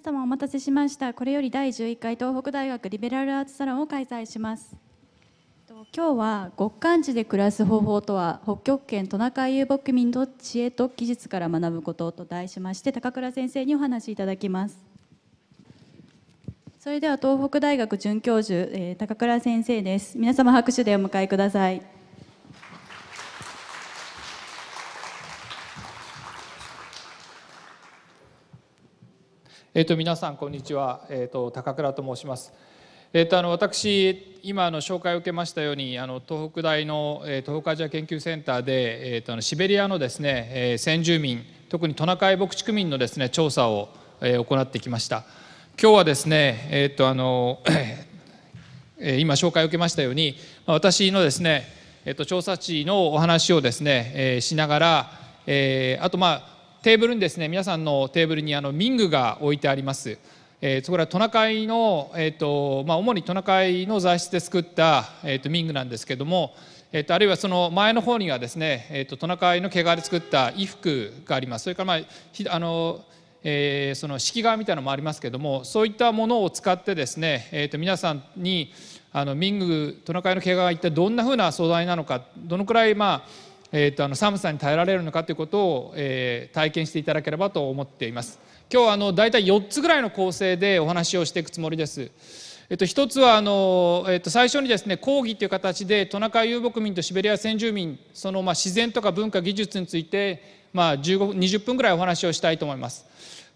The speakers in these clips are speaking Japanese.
様お待たせしましたこれより第11回東北大学リベラルアーツサロンを開催します今日は極寒地で暮らす方法とは北極圏トナカイ遊牧民の知恵と技術から学ぶことと題しまして高倉先生にお話しいただきますそれでは東北大学准教授、え高倉先生です皆様拍手でお迎えくださいえーと、皆さんこんにちは、えーと、高倉と申します。えーと、あの私今の紹介を受けましたようにあの東北大の、えー、東北アジア研究センターで、えー、とあのシベリアのですね、えー、先住民特にトナカイ牧畜民のですね調査を、えー、行ってきました。今日はですね、え ー、とあのえ今紹介を受けましたように私のですね、えー、と調査地のお話をですね、えー、しながら、えー、あとまあテーブルにですね皆さんのテーブルにあのミングが置いてあります。えー、そこらトナカイの、えーとまあ、主にトナカイの材質で作った、えーと、ミングなんですけども、えーと、あるいはその前の方にはですね、えーと、トナカイの毛皮で作った衣服がありますそれから、まあ、あのえー、その式皮みたいなのもありますけどもそういったものを使ってですね、えー、と皆さんにあのミングトナカイの毛皮が一体どんなふうな素材なのかどのくらいまあえーと、あの寒さに耐えられるのかということを、えー、体験していただければと思っています。今日あの大体4つぐらいの構成でお話をしていくつもりです。えっと、一つはあの、えっと、最初にですね講義という形でトナカイ遊牧民とシベリア先住民そのまあ自然とか文化技術について、まあ、20分ぐらいお話をしたいと思います。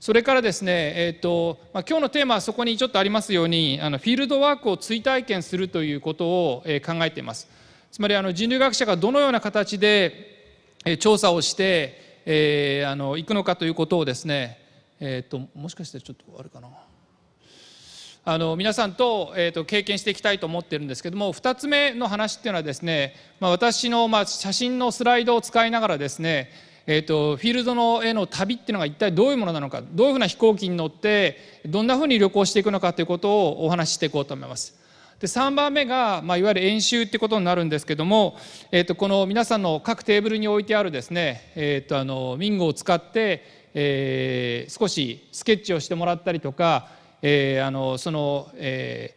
それからですね、えーとまあ、今日のテーマはそこにちょっとありますようにあのフィールドワークを追体験するということを、え考えています。つまりあの人類学者がどのような形で調査をして、えー、あの行くのかということをですね、えーと、もしかしてちょっとあれかなあの皆さんと,、えーと、経験していきたいと思ってるんですけども2つ目の話っていうのはですね、まあ、私の、まあ、写真のスライドを使いながらですねえーと、フィールドのへの旅っていうのが一体どういうものなのかどういうふうな飛行機に乗ってどんなふうに旅行していくのかということをお話ししていこうと思います。で3番目が、まあ、いわゆる演習ってことになるんですけども、えー、とこの皆さんの各テーブルに置いてあるですね、えー、とあのミングを使って、えー、少しスケッチをしてもらったりとか、えー、あのその、え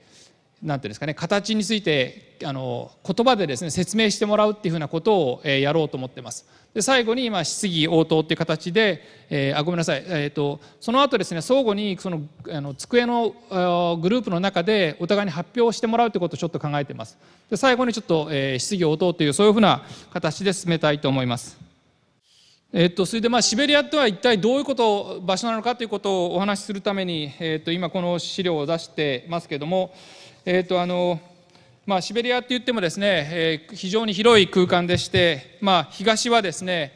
ー、なんていうんですかね形についてあの言葉でですね説明してもらうっていうふうなことを、えやろうと思ってます。で最後に今質疑応答っていう形で、えー、あごめんなさい、えーと、とその後ですね相互にそのあの机のグループの中でお互いに発表してもらうってことをちょっと考えてますで最後にちょっと、えー、質疑応答というそういうふうな形で進めたいと思います。えっと、それでまあシベリアとは一体どういうこと場所なのかということをお話しするために、えっと、今この資料を出してますけども、えっと、あのまあ、シベリアって言ってもですね、えー、非常に広い空間でして、まあ、東はですね、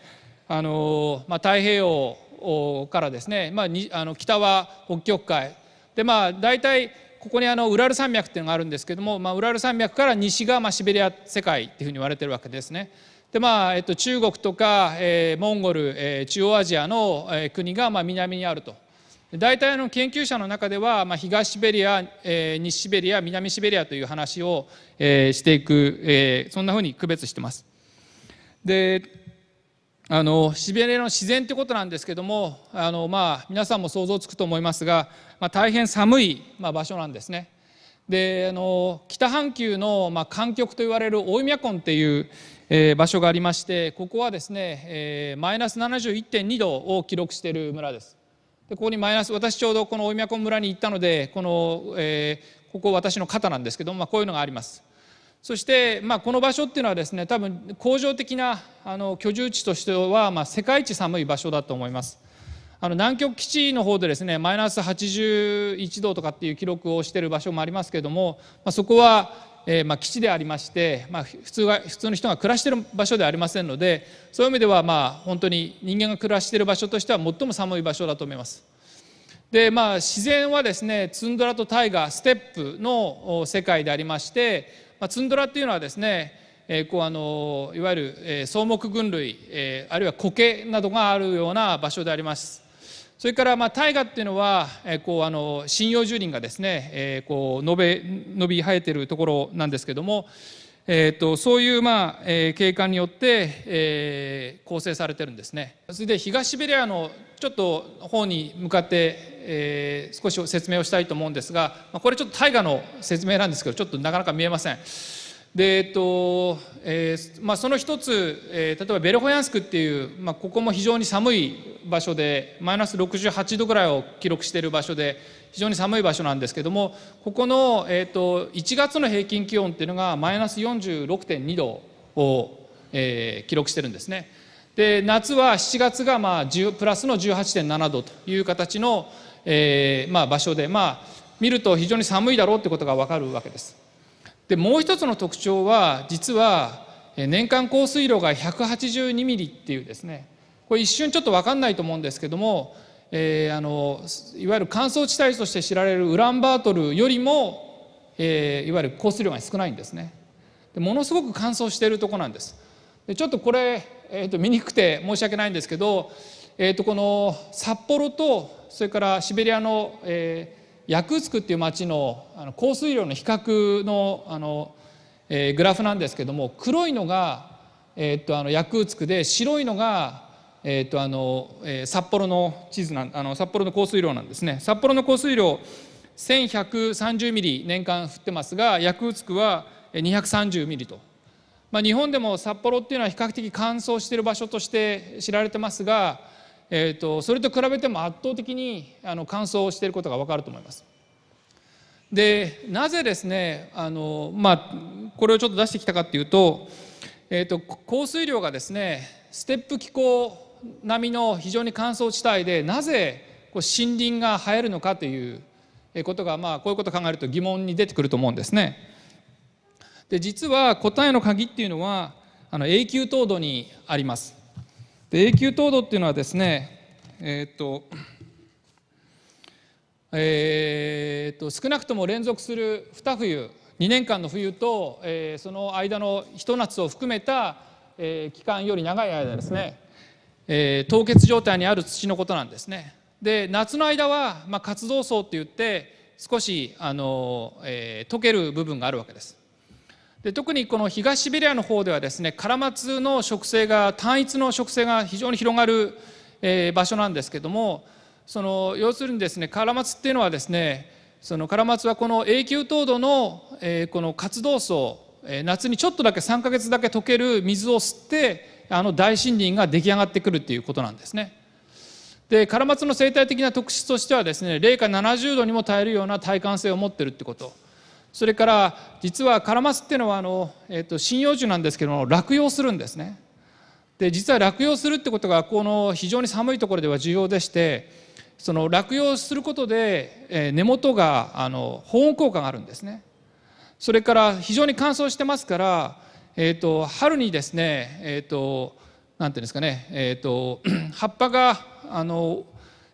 あのー、まあ、太平洋からですね、まあ、にあの北は北極海でまあ大体ここにあのウラル山脈っていうのがあるんですけども、まあ、ウラル山脈から西がまあシベリア世界っていうふうに言われてるわけですね。でまあえっと、中国とか、えー、モンゴル、えー、中央アジアの、えー、国がまあ南にあると。大体の研究者の中では、まあ、東シベリア、えー、西シベリア南シベリアという話を、えー、していく、えー、そんなふうに区別してます。であのシベリアの自然ってことなんですけどもあの、まあ、皆さんも想像つくと思いますが、まあ、大変寒い、まあ、場所なんですね。であの北半球の、まあ、極といわれる大宮ンっていう、えー、場所がありましてここはですね、えー、マイナス71.2度を記録している村です。でここにマイナス私ちょうどこの大宮古村に行ったのでこの、えー、ここ私の肩なんですけども、まあ、こういうのがあります。そして、まあ、この場所っていうのはですね多分工場的なあの居住地としては、まあ、世界一寒い場所だと思います。あの南極基地の方でですねマイナス81度とかっていう記録をしている場所もありますけれども、まあ、そこはえー、まあ、基地でありまして、まあ、普通は普通の人が暮らしている場所ではありませんのでそういう意味ではまあ本当に人間が暮らしている場所としては最も寒い場所だと思います。でまあ、自然はですねツンドラとタイガーステップの世界でありまして、まあ、ツンドラっていうのはですね、えー、こうあのいわゆる草木群類、えー、あるいは苔などがあるような場所であります。それからまあ大河っていうのは、えこうあの針葉樹林がですね、えこう伸べ伸び生えてるところなんですけども、えーと、そういうまあ、え景観によって、え構成されてるんですね。それで東ベリアのちょっと方に向かって、え少し説明をしたいと思うんですが、まあ、これちょっと大河の説明なんですけどちょっとなかなか見えません。でえっとえーまあ、その一つ、えー、例えばベルホヤンスクっていう、まあ、ここも非常に寒い場所でマイナス68度ぐらいを記録している場所で非常に寒い場所なんですけどもここの、えーと、1月の平均気温っていうのがマイナス46.2度を、えー、記録してるんですね。で夏は7月がまあ10プラスの18.7度という形の、えーまあ、場所で、まあ、見ると非常に寒いだろうってことが分かるわけです。でもう一つの特徴は実は年間降水量が182ミリっていうですねこれ一瞬ちょっと分かんないと思うんですけども、えー、あのいわゆる乾燥地帯として知られるウランバートルよりも、えー、いわゆる降水量が少ないんですねでものすごく乾燥しているところなんですでちょっとこれ、えーと、見にくくて申し訳ないんですけど、えーと、この札幌とそれからシベリアの、えー、ヤクーツクっていう町のあの降水量の比較のあの、えー、グラフなんですけども黒いのが、えーと、とあのヤクーツクで白いのがえーとあのえ札幌の地図なあの札幌の降水量なんですね札幌の降水量1130ミリ年間降ってますがヤクーツクは230ミリと、まあ、日本でも札幌っていうのは比較的乾燥している場所として知られてますが、えーと、それと比べても圧倒的にあの乾燥していることが分かると思います。でなぜですねあの、まあ、これをちょっと出してきたかっていうと,、えーと降水量がですねステップ気候並みの非常に乾燥地帯でなぜこう森林が生えるのかということが、まあ、こういうことを考えると疑問に出てくると思うんですね。で実は答えの鍵っていうのはあの永久凍土にあります。で永久凍土っていうのはですねえー、っとえー、っと少なくとも連続する2冬2年間の冬と、えー、その間のひと夏を含めた、えー、期間より長い間ですねえー、凍結状態にある土のことなんですねで夏の間は、まあ、活動層っていって少しあの、えー、溶ける部分があるわけですで特にこの東シベリアの方ではですねカラマツの植生が単一の植生が非常に広がる、えー、場所なんですけどもその要するにですねカラマツっていうのはですねそのカラマツはこの永久凍土の、えー、この活動層、えー、夏にちょっとだけ3か月だけ溶ける水を吸ってあの大森林が出来上がってくるっていうことなんですね。でカラマツの生態的な特質としてはですね零下70度にも耐えるような耐寒性を持ってるってことそれから実はカラマツっていうのはあの、えーと、針葉樹なんですけども落葉するんですね。で実は落葉するってことがこの非常に寒いところでは重要でしてその落葉することで、え根元があの保温効果があるんですね。それから非常に乾燥してますからえーと、春にですねえっ、ー、となんていうんですかねえっ、ー、と葉っぱがあの、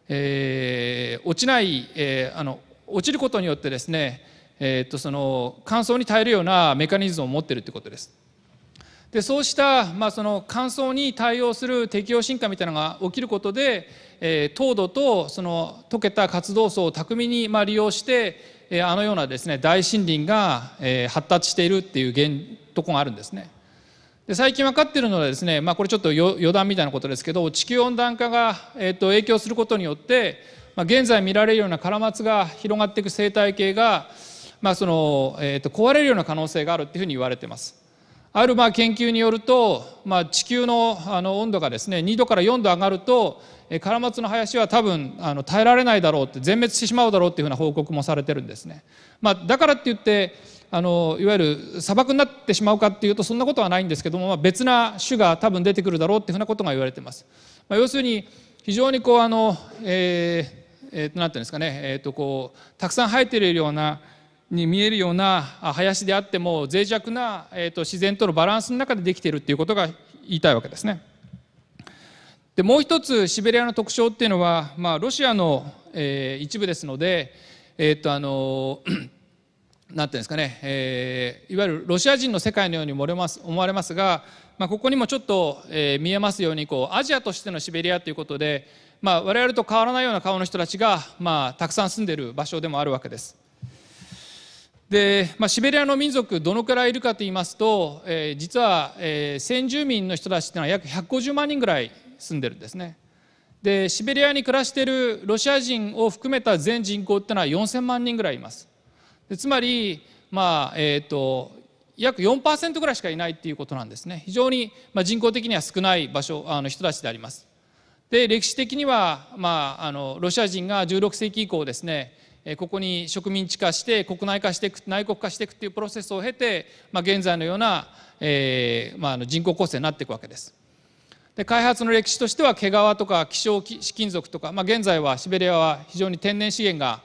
えー、落ちない、えー、あの落ちることによってですねえーと、その乾燥に耐えるようなメカニズムを持ってるってことです。でそうした、まあ、その乾燥に対応する適応進化みたいなのが起きることで、えー、糖度とその溶けた活動層を巧みにまあ利用して、えー、あのようなですね大森林が、えー、発達しているっていう現とこがあるんですね。で最近分かってるのはですね、まあ、これちょっと余談みたいなことですけど地球温暖化が、えー、と影響することによって、まあ、現在見られるようなカラマツが広がっていく生態系が、まあそのえー、と壊れるような可能性があるっていうふうに言われてます。あるまあ研究によると、まあ、地球のあの温度がですね2度から4度上がるとカラマツの林は多分あの耐えられないだろうって全滅してしまうだろうっていうふうな報告もされてるんですね。まあ、だからって言ってあのいわゆる砂漠になってしまうかっていうとそんなことはないんですけども、まあ、別な種が多分出てくるだろうっていうふうなことが言われてます。まあ、要するに非常にこうあの、えーえー、なんていうんですかね、えー、とこうたくさん生えているようなに見えるような林であっても脆弱な、えー、と自然とのバランスの中でできているっていうことが言いたいわけですね。でもう一つシベリアの特徴っていうのは、まあ、ロシアの、えー、一部ですので、えーとあのなんていうんですかね、えー、いわゆるロシア人の世界のように思われます思われますが、まあ、ここにもちょっと、えー、見えますようにこうアジアとしてのシベリアということで、まあ、我々と変わらないような顔の人たちが、まあ、たくさん住んでいる場所でもあるわけです。で、まあ、シベリアの民族どのくらいいるかと言いますと、えー、実は、えー、先住民の人たちというのは約150万人ぐらい住んでるんですね。でシベリアに暮らしているロシア人を含めた全人口っていうのは4,000万人ぐらいいます。つまり、まあえーと、と約4%ぐらいしかいないっていうことなんですね非常に、まあ、人口的には少ない場所あの人たちでありますで歴史的には、まあ、あのロシア人が16世紀以降ですねここに植民地化して国内化していく内国化していくっていうプロセスを経て、まあ、現在のような、えーまあ、人口構成になっていくわけですで開発の歴史としては毛皮とか希少貴金属とか、まあ、現在はシベリアは非常に天然資源が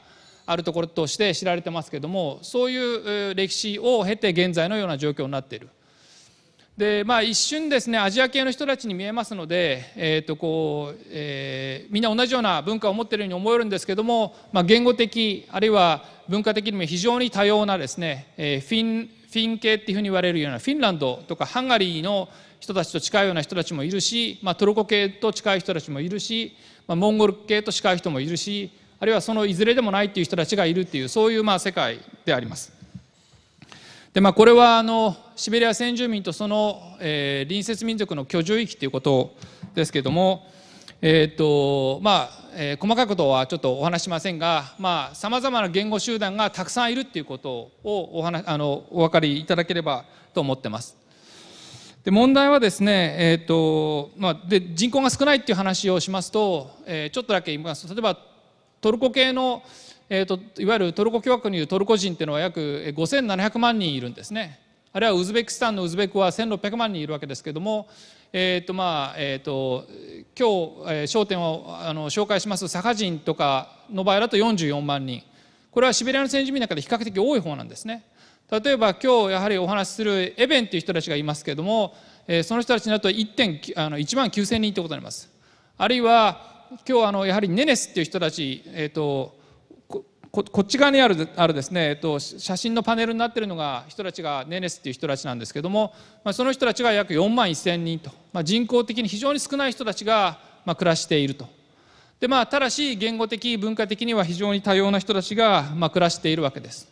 あるところとして知られてますけどもそういう歴史を経て現在のような状況になっている。でまあ、一瞬ですねアジア系の人たちに見えますので、えーとこうえー、みんな同じような文化を持っているように思えるんですけども、まあ、言語的あるいは文化的にも非常に多様なですね、えー、フィンフィン系っていうふうに言われるようなフィンランドとかハンガリーの人たちと近いような人たちもいるし、まあ、トルコ系と近い人たちもいるし、まあ、モンゴル系と近い人もいるしあるいはそのいずれでもないっていう人たちがいるっていうそういうまあ世界であります。でまあ、これはあのシベリア先住民とその、えー、隣接民族の居住域っていうことですけれども、えーとまあえー、細かいことはちょっとお話しませんがさまざ、まな言語集団がたくさんいるっていうことをお話あのお分かりいただければと思ってます。で問題はですね、えーとまあ、で人口が少ないっていう話をしますと、えー、ちょっとだけ言います例えばトルコ系の、えーと、いわゆるトルコ共和国にいるトルコ人っていうのは約5700万人いるんですね。あるいはウズベキスタンのウズベクは1600万人いるわけですけども、えーとまあえーと、今日、えー、焦点をあの紹介しますサカ人とかの場合だと44万人これはシベリアの先住民の中で比較的多い方なんですね。例えば今日やはりお話しするエベンという人たちがいますけども、えー、その人たちになると 1, 点あの1万9,000人ってことになります。あるいは今日あのやはりネネスっていう人たち、えーと、こっち側にあるあるですね、えーと、写真のパネルになってるのが人たちがネネスっていう人たちなんですけども、まあ、その人たちが約4万1,000人と、まあ、人口的に非常に少ない人たちが、まあ、暮らしていると。でまあ、ただし言語的文化的には非常に多様な人たちが、まあ、暮らしているわけです。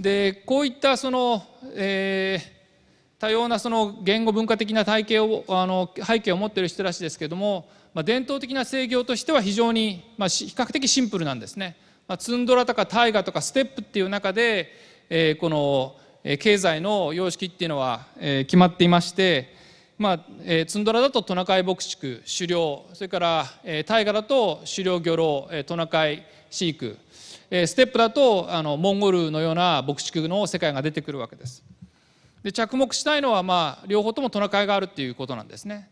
でこういったその、えー、多様なその言語文化的な体系をあの背景を持っている人たちですけどもまあ、伝統的な制御としては非常に、まあ、比較的シンプルなんですね。まあ、ツンドラとか大河とかステップっていう中で、えー、この経済の様式っていうのは、えー、決まっていまして、まあえー、ツンドラだとトナカイ牧畜狩猟それから、えー、大河だと狩猟漁労、えー、トナカイ飼育、えー、ステップだとあのモンゴルのような牧畜の世界が出てくるわけです。で着目したいのは、まあ、両方ともトナカイがあるっていうことなんですね。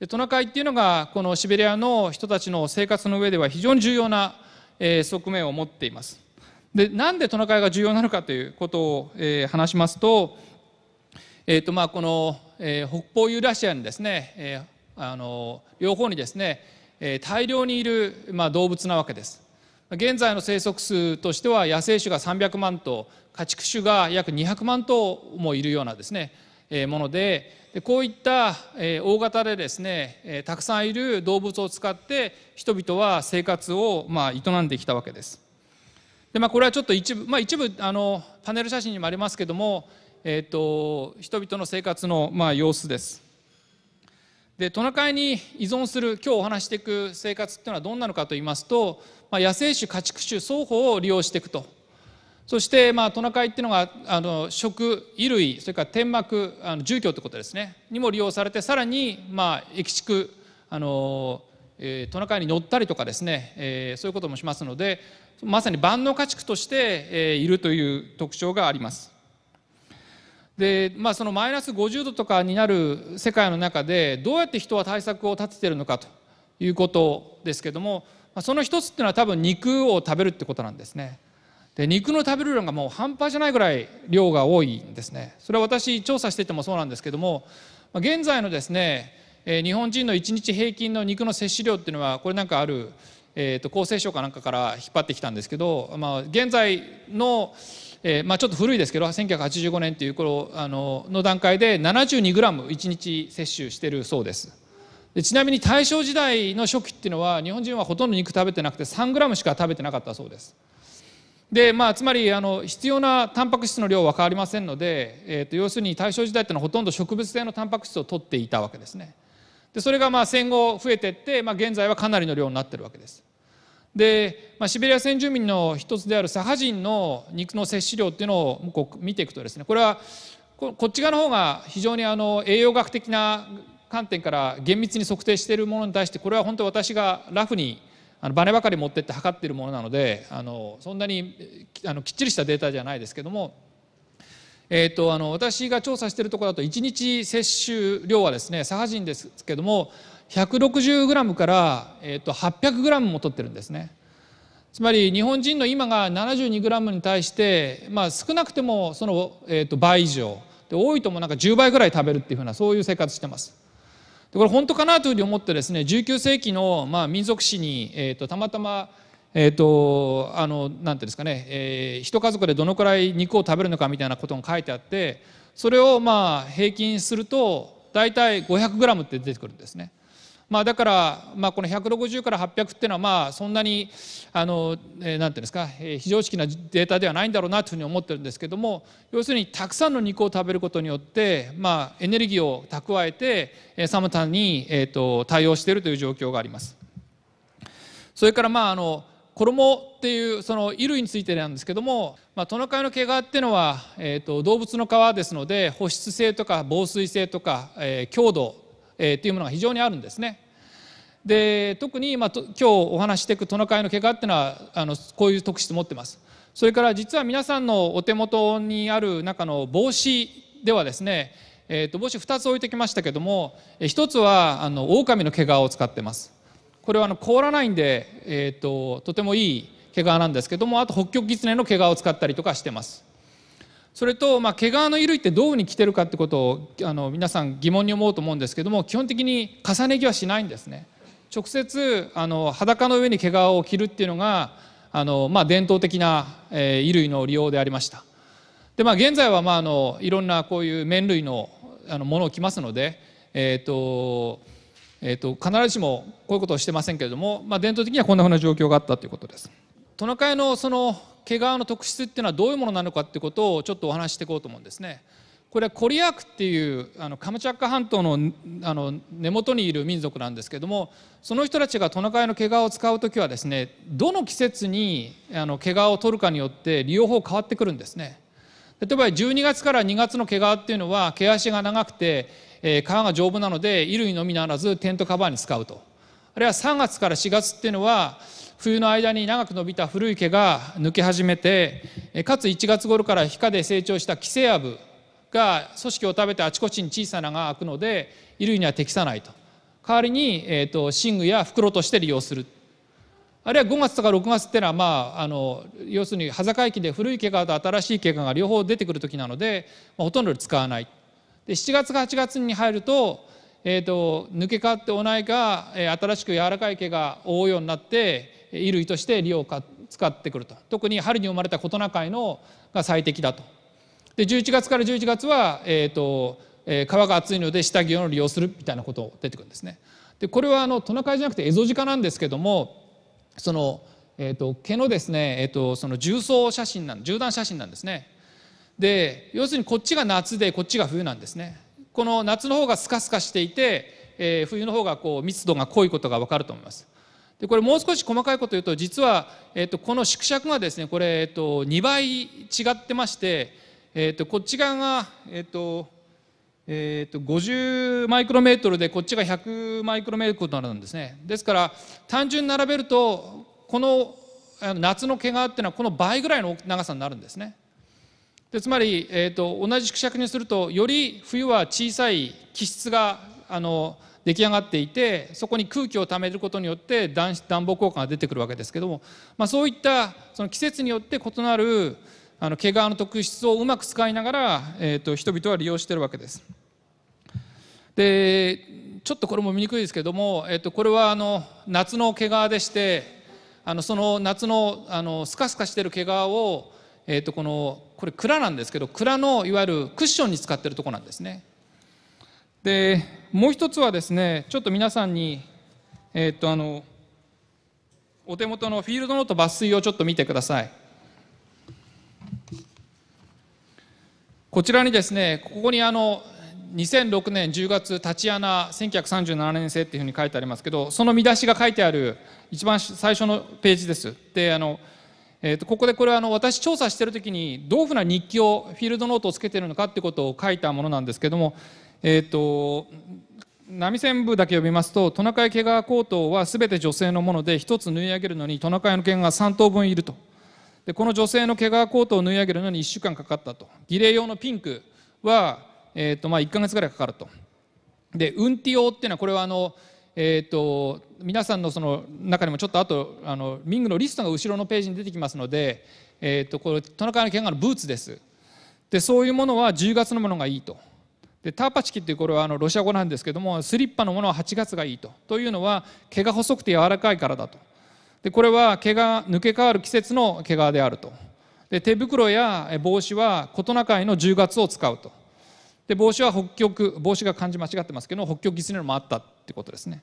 でトナカイっていうのがこのシベリアの人たちの生活の上では非常に重要な、えー、側面を持っています。でなんでトナカイが重要なのかということを、えー、話しますと,、えーとまあ、この、えー、北方ユーラシアにですね、えー、あの両方にですね、えー、大量にいる、まあ、動物なわけです。現在の生息数としては野生種が300万頭家畜種が約200万頭もいるようなですね、えー、ものでこういった大型でですねたくさんいる動物を使って人々は生活をまあ営んできたわけです。でまあ、これはちょっと一部,、まあ、一部あのパネル写真にもありますけども、えーと、と人々の生活のまあ様子です。でトナカイに依存する今日お話していく生活っていうのはどんなのかと言いますと、まあ、野生種家畜種双方を利用していくとそしてまあトナカイっていうのがあの食衣類それから天幕あの住居ってことですねにも利用されてさらにまあ駅畜あの、えー、トナカイに乗ったりとかですね、えー、そういうこともしますのでまさに万能家畜として、えー、いるという特徴があります。でまあ、そのマイナス50度とかになる世界の中でどうやって人は対策を立ててるのかということですけどもその一つっていうのは多分肉を食べるってことなんですね。で肉の食べる量がもう半端じゃないぐらい量が多いんですねそれは私調査しててもそうなんですけども現在のですね日本人の1日平均の肉の摂取量っていうのはこれなんかある、えーと、厚生省かなんかから引っ張ってきたんですけど、まあ、現在の、えー、まあ、ちょっと古いですけど1985年っていう頃あのの段階で 72g1 日摂取してるそうです。でちなみに大正時代の初期っていうのは日本人はほとんど肉食べてなくて 3g しか食べてなかったそうです。でまあ、つまりあの必要なタンパク質の量は変わりませんので、えーと、要するに大正時代っていうのはほとんど植物性のタンパク質を取っていたわけですねでそれがまあ戦後増えていって、まあ、現在はかなりの量になってるわけですで、まあ、シベリア先住民の一つであるサハ人の肉の摂取量っていうのをこう見ていくとですねこれはこっち側の方が非常にあの栄養学的な観点から厳密に測定しているものに対してこれは本当私がラフにあのバネばかり持ってって測ってるものなのであのそんなにあのきっちりしたデータじゃないですけども、えーと、あの私が調査してるところだと1日摂取量はですね左派人ですけども 160g から、えーと、800g も取ってるんですね。つまり日本人の今が 72g に対して、まあ、少なくてもその、えーと、と倍以上で多いともなんか10倍ぐらい食べるっていうふうなそういう生活してます。でこれ本当かなというふうに思ってですね19世紀の、まあ、民族史に、えーと、たまたまえーと、あのなんていうんですかね、えー、一家族でどのくらい肉を食べるのかみたいなことも書いてあってそれをまあ平均すると大体 500g って出てくるんですね。まあ、だから、まあ、この160から800っていうのはまあそんなにあの、えー、なんていうんですか、えー、非常識なデータではないんだろうなというふうに思ってるんですけども要するにたくさんの肉を食べることによって、まあ、エネルギーを蓄えて寒さに、えーと、対応しているという状況があります。それからまああの衣っていうその衣類についてなんですけども、まあ、トナカイの毛皮っていうのは、えーと、と動物の皮ですので保湿性とか防水性とか、えー、強度えー、というものが非常にあるんですね。で特に今今日お話していくトナカイの怪我っていうのはあのこういう特質持ってます。それから実は皆さんのお手元にある中の帽子ではですね、えーと、帽子2つ置いてきましたけども1つはあの狼の毛皮を使ってます。これはあの凍らないんで、えーと、ととてもいい毛皮なんですけどもあと北極狐の毛皮を使ったりとかしてます。それと、まあ、毛皮の衣類ってどういうふうに着てるかってことをあの皆さん疑問に思うと思うんですけども基本的に重ね着はしないんですね。直接あの裸の上に毛皮を着るっていうのがあの、まあ、伝統的な、えー、衣類の利用でありました。でまあ、現在は、まあ、あのいろんなこういう麺類のあのものを着ますので、えーとえーと必ずしもこういうことをしてませんけれども、まあ、伝統的にはこんなふうな状況があったということです。トナカイのその毛皮の特質っていうのはどういうものなのかってことをちょっとお話していこうと思うんですね。これはコリアークっていうあのカムチャッカ半島のあの根元にいる民族なんですけどもその人たちがトナカイの毛皮を使う時はですねどの季節にあの毛皮を取るかによって利用法変わってくるんですね。例えば12月から2月の毛皮っていうのは毛足が長くて、え皮が丈夫なので衣類のみならずテントカバーに使うとあるいは3月から4月っていうのは冬の間に長く伸びた古い毛が抜け始めてかつ1月頃から皮下で成長した寄生アブが組織を食べてあちこちに小さなが開くので衣類には適さないと代わりに、えーと、寝具や袋として利用するあるいは5月とか6月っていうのは、まあ、あの要するに端境期で古い毛皮と新しい毛皮が両方出てくる時なので、まあ、ほとんど使わないで7月か8月に入ると,、えーと、抜け替わっておないか新しく柔らかい毛が覆うようになって衣類として利用か使ってくると特に春に生まれた琴中イのが最適だとで11月から11月は、えーとえー、川が厚いので下着を利用するみたいなこと出てくるんですねでこれはあのトナカイじゃなくてエゾジカなんですけどもその、えーと、毛のですね、えーと、その重層写真なん縦断写真なんですねで要するにこっちが夏でこっちが冬なんですねこの夏の方がスカスカしていて、えー、冬の方がこう密度が濃いことが分かると思いますでこれもう少し細かいこと言うと実は、えー、とこの縮尺がですねこれ、えー、と2倍違ってまして、えー、とこっち側が、えーとえー、と50マイクロメートルでこっちが100マイクロメートルになるんですねですから単純に並べるとこの夏の毛皮っていうのはこの倍ぐらいの長さになるんですねでつまり、えーと同じ縮尺にするとより冬は小さい気質があの出来上がっていてそこに空気をためることによって暖房効果が出てくるわけですけども、まあ、そういったその季節によって異なるあの毛皮の特質をうまく使いながら、えーと、人々は利用してるわけです。でちょっとこれも見にくいですけども、えーと、これはあの夏の毛皮でしてあのその夏のあのスカスカしてる毛皮を、えーと、このこれ蔵なんですけど蔵のいわゆるクッションに使ってるとこなんですね。でもう一つはですね、ちょっと皆さんに、えー、っと、あの、お手元のフィールドノート抜粋をちょっと見てください。こちらにですね、ここにあの、2006年10月、タチアナ1937年生っていうふうに書いてありますけど、その見出しが書いてある一番最初のページです。で、あの、えー、とここでこれはあの私調査してる時にどういうふうな日記をフィールドノートをつけてるのかってことを書いたものなんですけどもえっ、ー、と波線部だけ読みますとトナカイ毛皮コートは全て女性のもので1つ縫い上げるのにトナカイの毛が3等分いるとでこの女性の毛皮コートを縫い上げるのに1週間かかったと儀礼用のピンクは、えーとまあ、1か月ぐらいかかるとで運ティ用っていうのはこれはあの、えーと、皆さんのその中にもちょっとあとあのミングのリストが後ろのページに出てきますので、えーと、とこれトナカイの毛皮のブーツですでそういうものは10月のものがいいと。でターパチキっていうこれはあのロシア語なんですけどもスリッパのものは8月がいいとというのは毛が細くて柔らかいからだとでこれは毛が抜け替わる季節の毛皮であるとで手袋や帽子は琴中海の10月を使うとで帽子は北極帽子が漢字間違ってますけど北極狐のもあったってことですね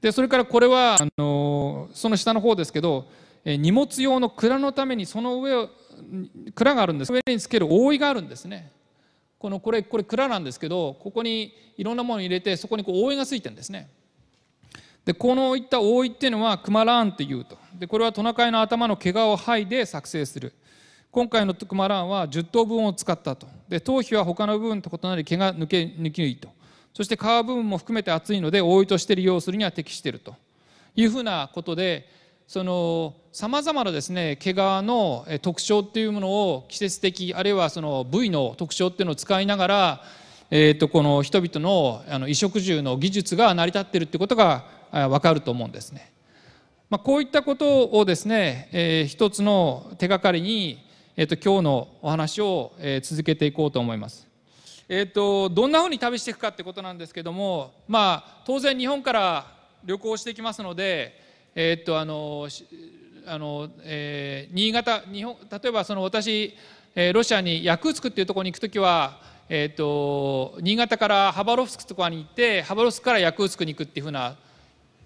でそれからこれはあのその下の方ですけど荷物用の蔵のためにその上を蔵があるんです上につける覆いがあるんですねこのこれこれ蔵なんですけどここにいろんなものを入れてそこにこう覆いがついてるんですねでこのいった覆いっていうのはクマランっていうとでこれはトナカイの頭の毛皮を剥いで作成する今回のクマランは10頭分を使ったとで頭皮は他の部分と異なり毛が抜け抜きいとそして皮部分も含めて厚いので覆いとして利用するには適しているというふうなことでそのさまざまなですね毛皮の特徴っていうものを季節的あるいはその部位の特徴っていうのを使いながら、えー、とこの人々のあの衣食住の技術が成り立ってるってことが分かると思うんですね。まあ、こういったことをですね、えー、一つの手がかりに、えー、と今日のお話を、え続けていこうと思います。えーと、とどんなふうに旅していくかってことなんですけども、まあ、当然日本から旅行してきますので、えー、とあのあの、えー、新潟日本例えばその私、えー、ロシアにヤクーツクっていうところに行く時は、えーと、新潟からハバロフスクとかに行ってハバロフスクからヤクーツクに行くっていうふうな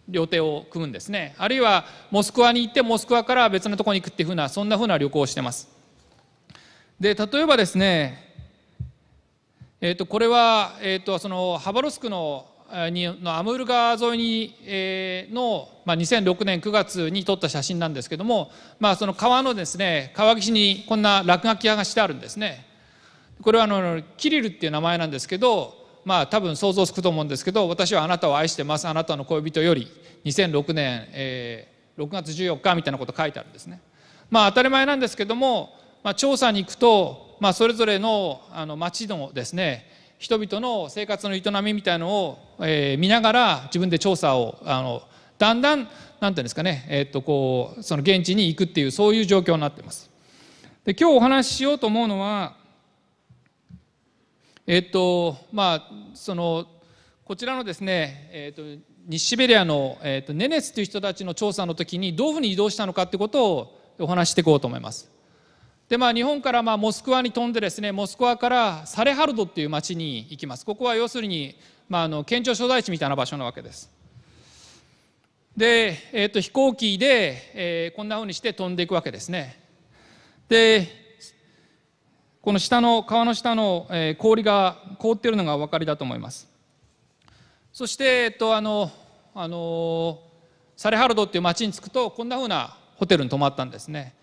料亭を組むんですねあるいはモスクワに行ってモスクワから別のところに行くっていうふうなそんなふうな旅行をしてます。で例えばですね、えーと、これは、えーとそのハバロフスクののアムール川沿いに、えの、まあ、2006年9月に撮った写真なんですけども、まあ、その川のですね川岸にこんな落書きがしてあるんですね。これはあのキリルっていう名前なんですけど、まあ、多分想像つくと思うんですけど「私はあなたを愛してますあなたの恋人より」2006年、えー、6月14日みたいなこと書いてあるんですね。まあ、当たり前なんですけども、まあ、調査に行くと、まあ、それぞれのあの町のですね人々の生活の営みみたいのを、えー、見ながら自分で調査をあのだんだん何ていうんですかね、えー、っとこうその現地に行くっていうそういう状況になってます。で今日お話ししようと思うのはえっとまあそのこちらのですね、えー、っと西シベリアの、えー、っとネネスという人たちの調査の時にどういうふうに移動したのかってことをお話ししていこうと思います。でまあ、日本からまあモスクワに飛んでですねモスクワからサレハルドっていう町に行きますここは要するに、まあ、あの県庁所在地みたいな場所なわけですで、えー、と飛行機で、えー、こんなふうにして飛んでいくわけですねでこの下の川の下の、えー、氷が凍っているのがお分かりだと思いますそして、えー、とあのあのサレハルドっていう町に着くとこんなふうなホテルに泊まったんですね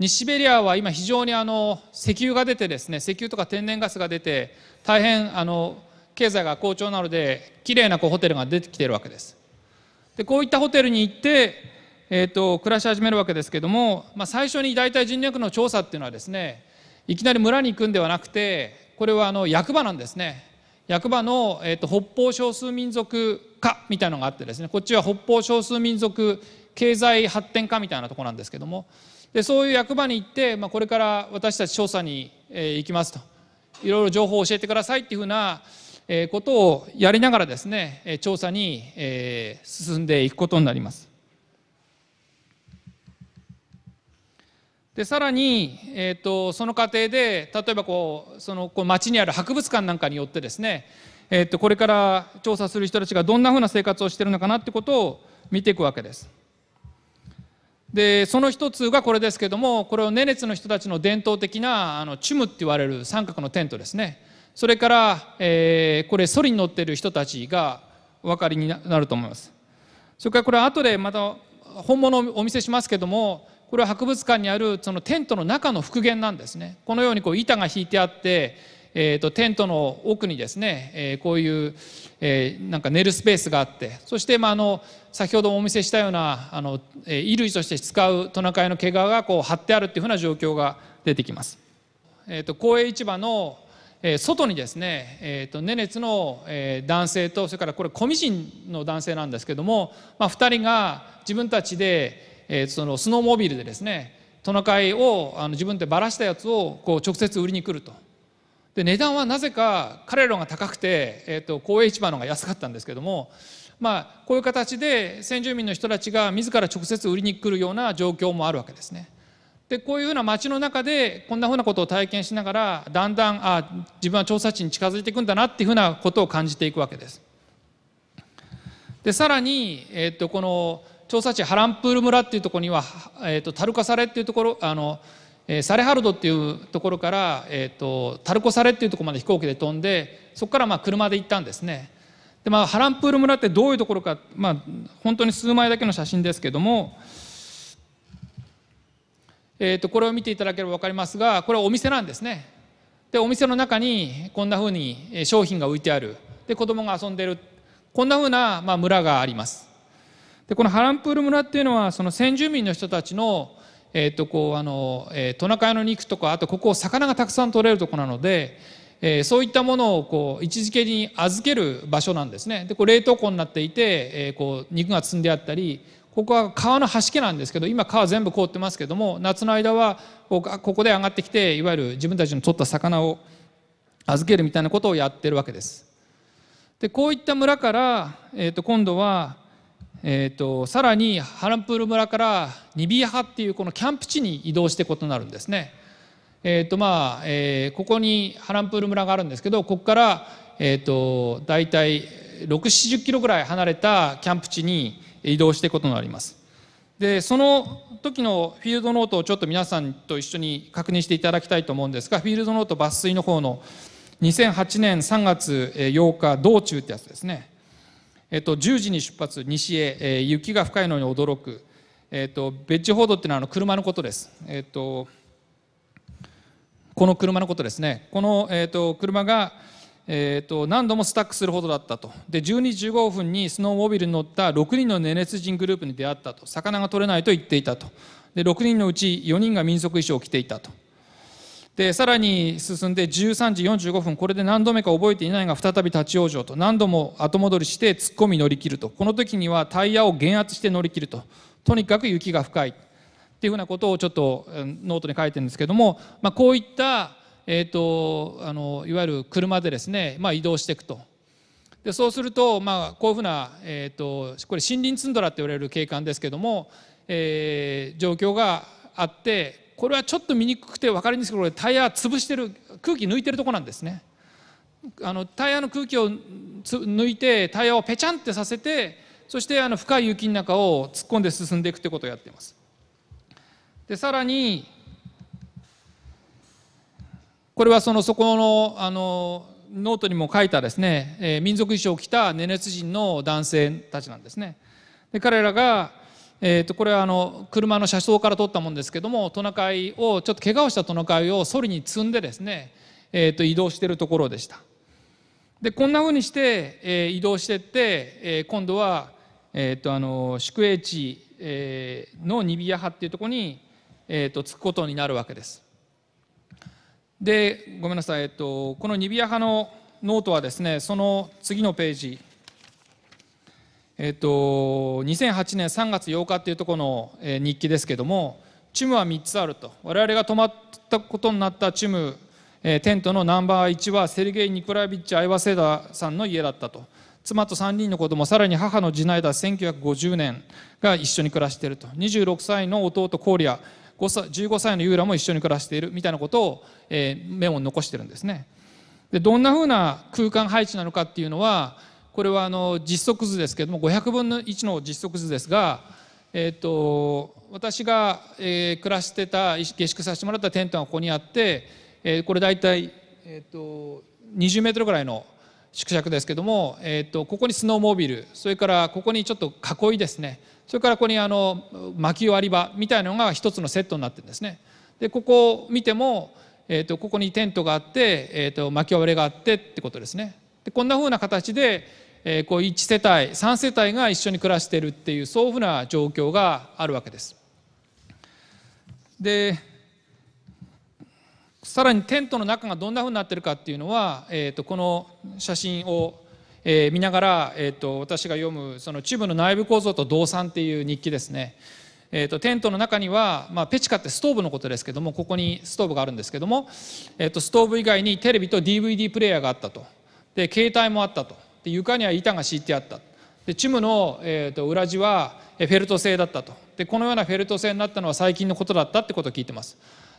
西シベリアは今非常にあの石油が出てですね石油とか天然ガスが出て大変あの経済が好調なのできれいなこうホテルが出てきてるわけです。でこういったホテルに行って、えーと、暮らし始めるわけですけども、まあ、最初に大体人脈の調査っていうのはですねいきなり村に行くんではなくてこれはあの役場なんですね役場の、えーと、北方少数民族課みたいなのがあってですねこっちは北方少数民族経済発展課みたいなとこなんですけども。でそういう役場に行って、まあ、これから私たち調査に、え行きますといろいろ情報を教えてくださいっていうふうなことをやりながらですね調査に、え進んでいくことになります。でさらに、えーと、その過程で例えばこうそのこう町にある博物館なんかによってですね、えーと、とこれから調査する人たちがどんなふうな生活をしてるのかなってことを見ていくわけです。でその一つがこれですけどもこれをネネツの人たちの伝統的なあのチュムって言われる三角のテントですねそれから、えー、これソリに乗っている人たちがお分かりになると思いますそれからこれ後でまた本物をお見せしますけどもこれは博物館にあるそのテントの中の復元なんですねこのようにこう板が引いてあってえーと、テントの奥にですね、えー、こういう、えー、なんか寝るスペースがあってそして、まあ、あの先ほどお見せしたようなあの、えー、衣類として使うトナカイの毛皮がこう張ってあるっていうふうな状況が出てきます。えーと、公営市場のえ外にですね、えーと、ネネツの、え男性とそれからこれコミンの男性なんですけども、まあ、2人が自分たちで、えー、そのスノーモービルでですねトナカイをあの自分でばらしたやつをこう直接売りに来ると。で値段はなぜか彼らが高くて、えーと、公営市場のが安かったんですけども、まあ、こういう形で先住民の人たちが自ら直接売りに来るような状況もあるわけですね。でこういうふうな街の中でこんなふうなことを体験しながらだんだんあ自分は調査地に近づいていくんだなっていうふうなことを感じていくわけです。でさらに、えーと、この調査地ハランプール村っていうところには、えーと、とタルカサレっていうところあのえサレハルドっていうところから、えーと、タルコサレっていうところまで飛行機で飛んでそこからまあ車で行ったんですねで、まあ、ハランプール村ってどういうところか、まあ、本当に数枚だけの写真ですけども、えーと、これを見ていただければ分かりますがこれはお店なんですねでお店の中にこんなふうに商品が置いてあるで子供が遊んでるこんなふうな、まあ、村がありますでこのハランプール村っていうのはその先住民の人たちのえー、とこうあの、えトナカイの肉とかあとここ魚がたくさん取れるとこなので、えー、そういったものをこう一時的に預ける場所なんですねでこう冷凍庫になっていて、えー、こう肉が積んであったりここは川の端家なんですけど今川全部凍ってますけども夏の間はここで上がってきていわゆる自分たちの取った魚を預けるみたいなことをやってるわけです。でこういった村から、えー、と今度はえーと、さらにハランプール村からニビアハっていうこのキャンプ地に移動してことになるんですね。えーとまあえー、ここにハランプール村があるんですけどここから、えーと、大体6 7 0キロぐらい離れたキャンプ地に移動していくことになります。でその時のフィールドノートをちょっと皆さんと一緒に確認していただきたいと思うんですがフィールドノート抜粋の方の2008年3月8日道中ってやつですね。えっと、10時に出発西へ、えー、雪が深いのに驚く、えっと、ベッジ報道っていうのはあの車のことです、えっと、この車のことですねこの、えっと、車が、えっと、何度もスタックするほどだったとで12時15分にスノーモービルに乗った6人のネネツ人グループに出会ったと魚が取れないと言っていたとで6人のうち4人が民族衣装を着ていたとでさらに進んで13時45分これで何度目か覚えていないが再び立ち往生と何度も後戻りして突っ込み乗り切るとこの時にはタイヤを減圧して乗り切るととにかく雪が深いっていうふうなことをちょっとノートに書いてるんですけども、まあ、こういった、えーと、あのいわゆる車でですね、まあ、移動していくと。でそうすると、まあ、こういうふうな、えーと、とこれ森林ツンドラって言われる景観ですけども、えー、状況があってこれはちょっと見にくくて分かりにくいこれタイヤ潰してる空気抜いてるとこなんですねあのタイヤの空気を抜いてタイヤをぺちゃんってさせてそしてあの深い雪の中を突っ込んで進んでいくってことをやってますでさらにこれはそのそこのあのノートにも書いたですね、えー、民族衣装を着たネネツ人の男性たちなんですねで彼らがえー、とこれはあの車の車窓から撮ったもんですけどもトナカイをちょっと怪我をしたトナカイをソリに積んでですね、えー、と移動してるところでしたでこんなふうにして、えー、移動してって、えー、今度は、えー、とあの宿営地、えー、のニビア派っていうところに、えー、と着くことになるわけですでごめんなさい、えー、とこのニビア派のノートはですねその次のページえっと、2008年3月8日っていうところの日記ですけどもチムは3つあると我々が泊まったことになったチムテントのナンバー1はセルゲイ・ニコラエビッチ・アイワセーダさんの家だったと妻と3人の子供さらに母の次男だ1950年が一緒に暮らしていると26歳の弟コーリア歳15歳のユーラも一緒に暮らしているみたいなことを、えー、メモに残してるんですねでどんなふうな空間配置なのかっていうのはこれはあの実測図ですけども500分の1の実測図ですが、えーと、私が、えー、暮らしてた下宿させてもらったテントがここにあって、えー、これ大体、えーと、20メートルぐらいの縮尺ですけども、えーと、とここにスノーモービルそれからここにちょっと囲いですねそれからここにあの薪割り場みたいなのが一つのセットになってるんですね。でここを見ても、えー、とここにテントがあって、えー、と薪割れがあってってことですね。でこんなふうな形で、えこう1世帯3世帯が一緒に暮らしているっていうそういうふうな状況があるわけです。でさらにテントの中がどんなふうになってるかっていうのは、えー、とこの写真を、え見ながら、えー、と私が読むそのチューブの内部構造と動産っていう日記ですね。えーと、テントの中には、まあ、ペチカってストーブのことですけどもここにストーブがあるんですけども、えーと、とストーブ以外にテレビと DVD プレーヤーがあったとで携帯もあったとで床には板が敷いてあったでチムの、えーと、裏地はフェルト製だったとでこのようなフェルト製になったのは最近のことだったってことを聞いてます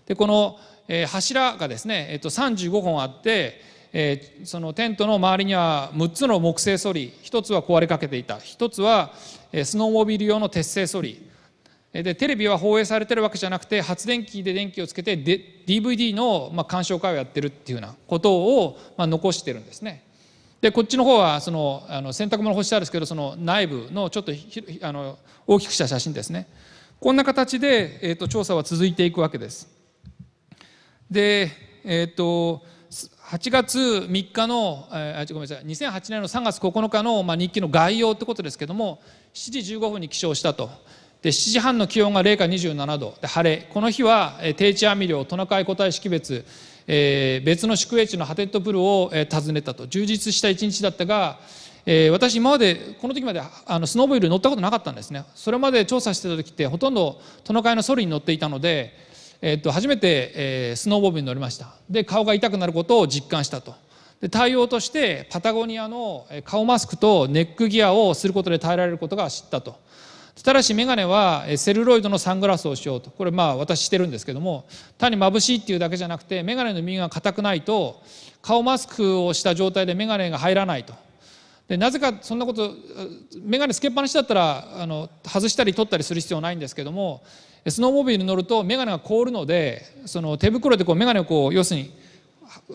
でこの、えー、柱がですね、えーと、35本あって、えー、そのテントの周りには6つの木製ソリ1つは壊れかけていた1つは、えー、スノーモービル用の鉄製ソリでテレビは放映されてるわけじゃなくて発電機で電気をつけて DVD の、まあ、鑑賞会をやってるっていうようなことを、まあ、残してるんですね。でこっちの方はそのあの洗濯物干してあるんですけどその内部のちょっとあの大きくした写真ですねこんな形で、えーと、調査は続いていくわけですでえっ、ー、と8月3日の、えー、ごめんなさい2008年の3月9日の、まあ、日記の概要ってことですけども7時15分に起床したとで7時半の気温が零下27度で晴れこの日は定置網漁トナカイ個体識別えー、別の宿営地のハテットプルを、え訪ねたと充実した一日だったが、え私今までこの時まであのスノーボイル乗ったことなかったんですねそれまで調査してた時ってほとんどトナカイのソリに乗っていたので、えっと初めて、えスノーボールに乗りましたで顔が痛くなることを実感したとで対応としてパタゴニアの顔マスクとネックギアをすることで耐えられることが知ったとただし眼鏡はセルロイドのサングラスをしようとこれまあ私してるんですけども単に眩しいっていうだけじゃなくて眼鏡の耳が硬くないと顔マスクをした状態で眼鏡が入らないとでなぜかそんなこと眼鏡つけっぱなしだったらあの外したり取ったりする必要ないんですけどもスノーモービルに乗ると眼鏡が凍るのでその手袋でこう眼鏡をこう要するに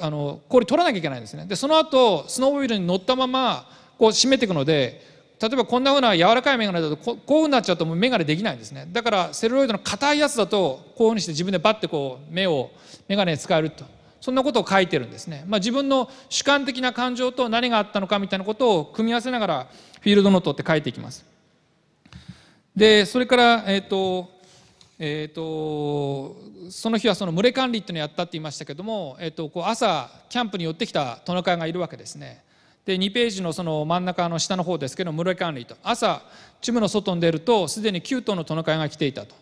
あの氷取らなきゃいけないんですねでその後スノーモービルに乗ったままこう締めていくので例えばこんなふうな柔らかい眼鏡だとこううなっちゃうともう眼鏡できないんですねだからセルロイドの硬いやつだとこういうふうにして自分でバッてこう目を眼鏡使えるとそんなことを書いてるんですね、まあ、自分の主観的な感情と何があったのかみたいなことを組み合わせながらフィールドノートって書いていきますでそれからえっ、ー、とえーと、その日はその群れ管理っていうのをやったって言いましたけども、えーとこう朝キャンプに寄ってきたトナカイがいるわけですねで2ページのその真ん中の下の方ですけど室井管理と朝チムの外に出るとすでに9頭のトナカイが来ていたと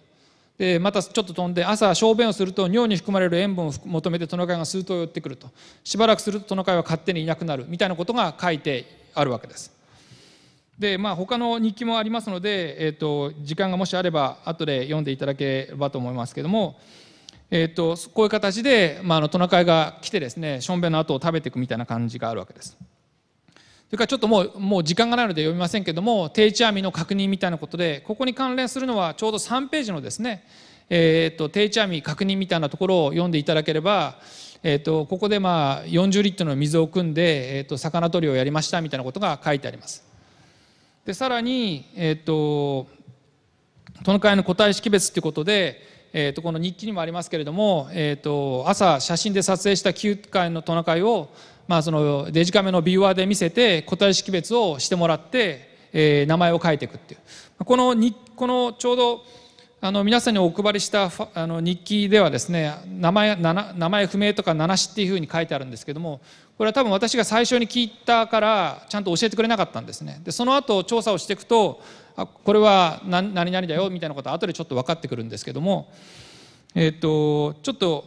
でまたちょっと飛んで朝小便をすると尿に含まれる塩分を求めてトナカイが数頭寄ってくるとしばらくするとトナカイは勝手にいなくなるみたいなことが書いてあるわけです。でまあ他の日記もありますので、えーと、時間がもしあれば後で読んでいただければと思いますけども、えーと、こういう形で、まあ、あのトナカイが来てですね小便の後を食べていくみたいな感じがあるわけです。それからちょっともうもう時間がないので読みませんけども定置網の確認みたいなことでここに関連するのはちょうど3ページのですね、えーと、と定置網確認みたいなところを読んでいただければ、えーと、とここでまあ40リットルの水を汲んで、えーと、と魚取りをやりましたみたいなことが書いてあります。でさらに、えー、とトナカイの個体識別ということで、えー、とこの日記にもありますけれども、えー、と朝写真で撮影した9回のトナカイをまあ、そのデジカメのビューアーで見せて個体識別をしてもらって、えー、名前を書いていくっていうこのにこのちょうどあの皆さんにお配りしたあの日記ではですね名前名前不明とか名無しっていうふうに書いてあるんですけどもこれは多分私が最初に聞いたからちゃんと教えてくれなかったんですねでその後調査をしていくとあこれは何々だよみたいなことは後でちょっと分かってくるんですけどもえっ、とちょっと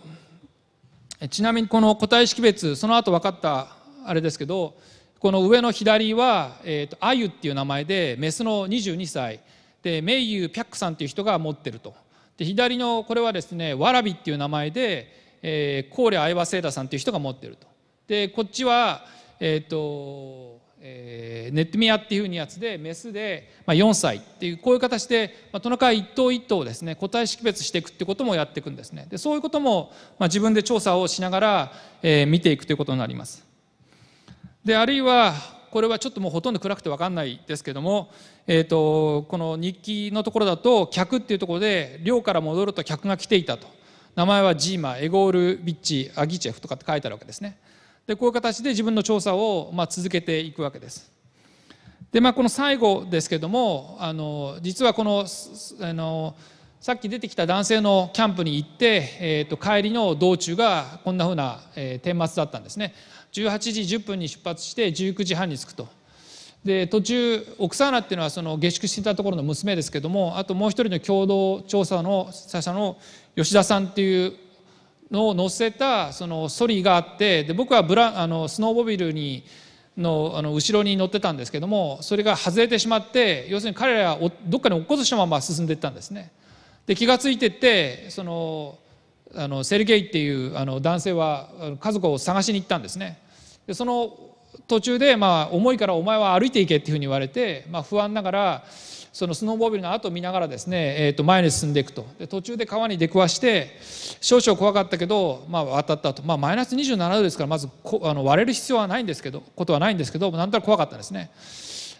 ちなみにこの個体識別その後分かったあれですけどこの上の左は、えーと、アユっていう名前でメスの22歳でメイユピャックさんっていう人が持ってるとで左のこれはですねワラビっていう名前で、えー、コーレ・アイワセーダさんっていう人が持ってるとでこっちはえっ、ー、とえー、ネットミアっていうふうにやつでメスで、まあ、4歳っていうこういう形で、まあ、トナカイ一頭一頭ですね個体識別していくってこともやっていくんですねでそういうことも、まあ、自分で調査をしながら、えー、見ていくということになりますであるいはこれはちょっともうほとんど暗くて分かんないですけども、えーと、とこの日記のところだと客っていうところで寮から戻ると客が来ていたと名前はジーマエゴールビッチアギチェフとかって書いてあるわけですねでこういう形で自分の調査をまあ続けていくわけです。でまあこの最後ですけどもあの実はこのあのさっき出てきた男性のキャンプに行って、えー、と帰りの道中がこんなふうな、えー、顛末だったんですね。18時10分に出発して19時半に着くと。で途中オクサーナっていうのはその下宿していたところの娘ですけどもあともう一人の共同調査の初の吉田さんっていうの乗せたそのソリがあってで僕はブラあのスノーボビルにのあの後ろに乗ってたんですけどもそれが外れてしまって要するに彼らはおどっかに落っこちしたまま進んでいったんですね。で気が付いてってそのあのセルゲイっていうあの男性は家族を探しに行ったんですね。でその途中で、まあ、重いからお前は歩いていけっていうふうに言われて、まあ、不安ながらそのスノーモービルの後を見ながらですね、えー、と前に進んでいくとで途中で川に出くわして少々怖かったけど、まあ、渡ったと、まあ、マイナス27度ですからまずこあの割れる必要はないんですけどことはないんですけどなんとなく怖かったですね。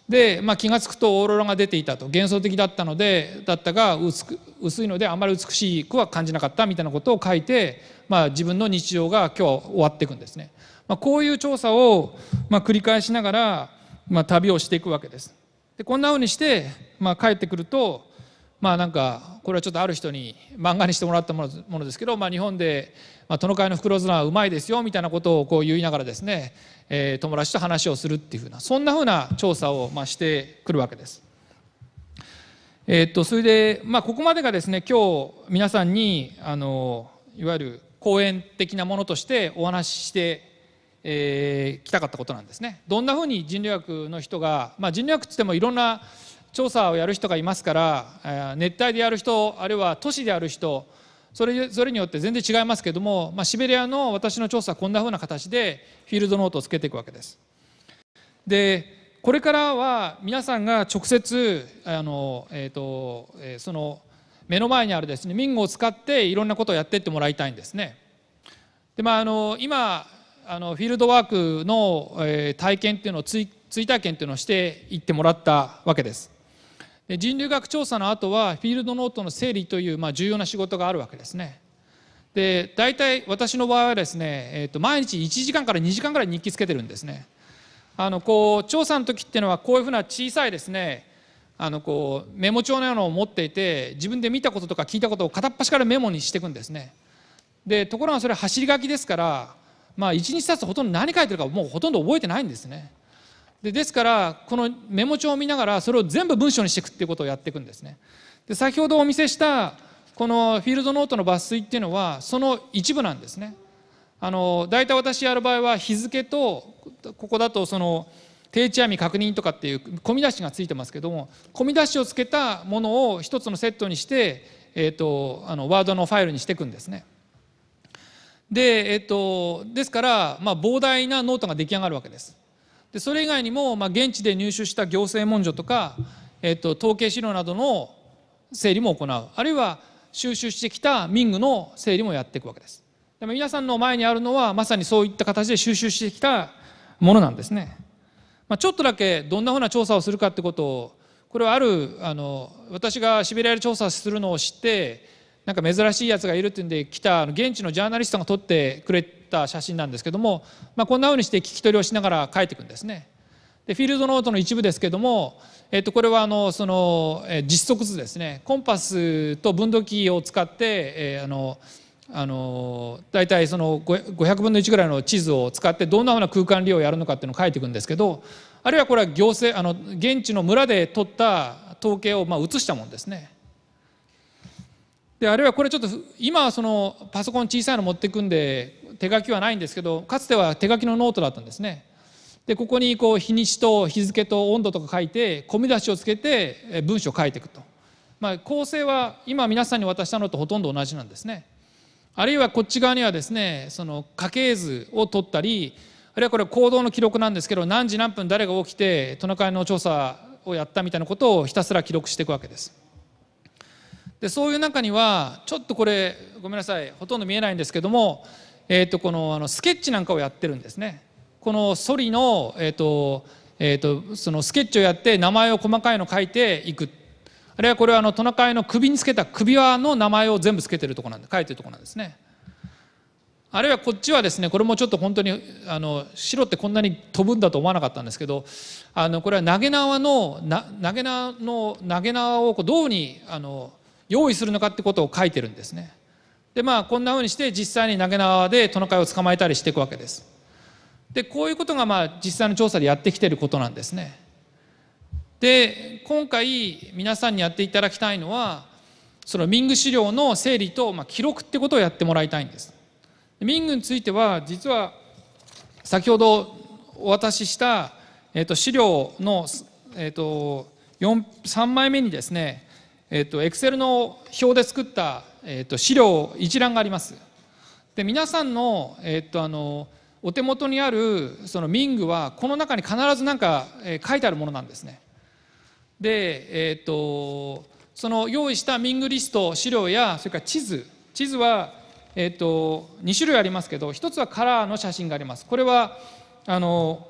で、まあ、気が付くとオーロラが出ていたと幻想的だったのでだったが薄いのであんまり美しくは感じなかったみたいなことを書いて、まあ、自分の日常が今日は終わっていくんですね。まあ、こういう調査を、まあ、繰り返しながら、まあ、旅をしていくわけです。でこんなふうにして、まあ、帰ってくるとまあなんかこれはちょっとある人に漫画にしてもらったものですけど、まあ、日本で「まあ、トナカイの袋綱はうまいですよ」みたいなことをこう言いながらですね、えー、友達と話をするっていうふうなそんなふうな調査をまあしてくるわけです。えー、っとそれで、まあ、ここまでがですね今日皆さんにあのいわゆる講演的なものとしてお話ししてえー、来たかったことなんですねどんなふうに人類学の人が、まあ、人類学っつってもいろんな調査をやる人がいますから、えー、熱帯でやる人あるいは都市でやる人それぞれによって全然違いますけども、まあ、シベリアの私の調査はこんなふうな形でフィールドノートをつけていくわけです。でこれからは皆さんが直接あの、えーとえー、その目の前にあるですね民語を使っていろんなことをやっていってもらいたいんですね。でまあ、あの今あのフィールドワークの、え体験っていうのを追体験っていうのをしていってもらったわけですで人類学調査の後はフィールドノートの整理という、まあ、重要な仕事があるわけですねで大体私の場合はですね、えーと、と毎日1時間から2時間ぐらい日記つけてるんですねあのこう調査の時っていうのはこういうふうな小さいですねあのこうメモ帳のようなのを持っていて自分で見たこととか聞いたことを片っ端からメモにしていくんですねでところがそれ走り書きですからまあ、1日経つとほとんど何書いてるかもうほとんど覚えてないんですねでですからこのメモ帳を見ながらそれを全部文章にしていくっていうことをやっていくんですねで先ほどお見せしたこのフィールドノートの抜粋っていうのはその一部なんですねあの大体私やる場合は日付とここだとその定置網確認とかっていう込み出しがついてますけども込み出しをつけたものを一つのセットにして、えーと、とあのワードのファイルにしていくんですね。で,、えっと、ですから、まあ、膨大なノートが出来上がるわけです。でそれ以外にも、まあ、現地で入手した行政文書とか、えっと、統計資料などの整理も行うあるいは収集してきた民具の整理もやっていくわけです。でも皆さんの前にあるのはまさにそういった形で収集してきたものなんですね。まあ、ちょっとだけどんなふうな調査をするかってことをこれはあるあの私がシベリアで調査するのを知ってなんか珍しいやつがいるっていうんで来た現地のジャーナリストが撮ってくれた写真なんですけども、まあ、こんなふうにして聞き取りをしながら書いていくんですね。でフィールドノートの一部ですけども、えっと、これはあのその、え実測図ですねコンパスと分度器を使って、えー、あのあの大体その500分の1ぐらいの地図を使ってどんなふうな空間利用をやるのかっていうのを書いていくんですけどあるいはこれは行政あの現地の村で取った統計をまあ写したもんですね。であるいはこれちょっと今はそのパソコン小さいの持っていくんで手書きはないんですけどかつては手書きのノートだったんですね。でここにこう日にちと日付と温度とか書いて込み出しをつけて文章を書いていくと、まあ、構成は今皆さんに渡したのとほとんど同じなんですね。あるいはこっち側にはですねその家系図を取ったりあるいはこれ行動の記録なんですけど何時何分誰が起きてトナカイの調査をやったみたいなことをひたすら記録していくわけです。でそういう中にはちょっとこれごめんなさいほとんど見えないんですけども、えー、とこのあのスケッチなんかをやってるんですね。このソリの、えーとえーと、そのスケッチをやって名前を細かいの書いていくあるいはこれはあのトナカイの首につけた首輪の名前を全部つけてるとこなんで書いてるとこなんですね。あるいはこっちはですねこれもちょっと本当にあの白ってこんなに飛ぶんだと思わなかったんですけどあのこれは投げ縄のな投げ縄の投げ縄をこううにあの用意するのかってことを書いてるんですねでまあこんなふうにして実際に投げ縄でトナカイを捕まえたりしていくわけですでこういうことがまあ実際の調査でやってきてることなんですねで今回皆さんにやっていただきたいのはその民具資料の整理と、まあ、記録ってことをやってもらいたいんです民具については実は先ほどお渡しした、えー、と資料の、えー、と3枚目にですねえっと、エクセルの表で作った、えっと、資料一覧があります。で皆さんの,、えっと、あのお手元にあるそのミングはこの中に必ず何か書いてあるものなんですね。で、えっとその用意したミングリスト資料やそれから地図地図は、えっと2種類ありますけど1つはカラーの写真があります。これはあの